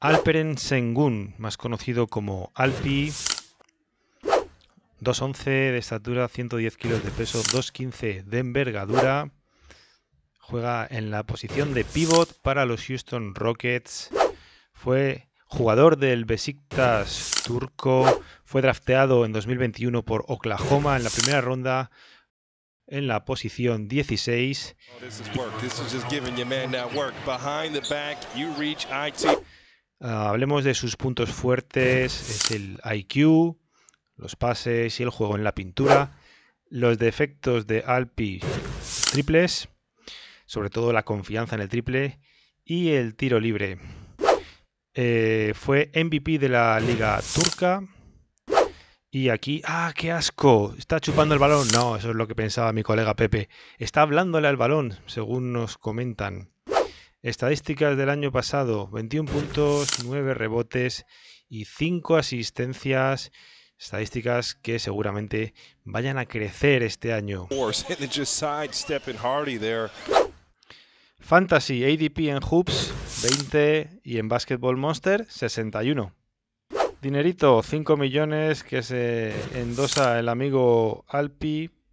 Alperen Sengun, más conocido como Alpi. 2'11 de estatura, 110 kilos de peso, 2'15 de envergadura. Juega en la posición de pivot para los Houston Rockets. Fue jugador del Besiktas turco. Fue drafteado en 2021 por Oklahoma en la primera ronda en la posición 16. Ah, hablemos de sus puntos fuertes, es el IQ, los pases y el juego en la pintura, los defectos de Alpi triples, sobre todo la confianza en el triple y el tiro libre. Eh, fue MVP de la liga turca. Y aquí, ah, qué asco, está chupando el balón. No, eso es lo que pensaba mi colega Pepe. Está hablándole al balón, según nos comentan. Estadísticas del año pasado, 21 puntos, 9 rebotes y 5 asistencias. Estadísticas que seguramente vayan a crecer este año. Fantasy ADP en Hoops 20 y en Basketball Monster 61. Dinerito 5 millones que se endosa el amigo Alpi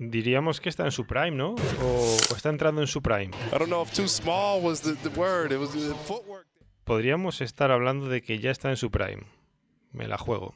diríamos que está en su prime, ¿no? O, está entrando en su prime. Podríamos estar hablando de que ya está en su prime. Me la juego.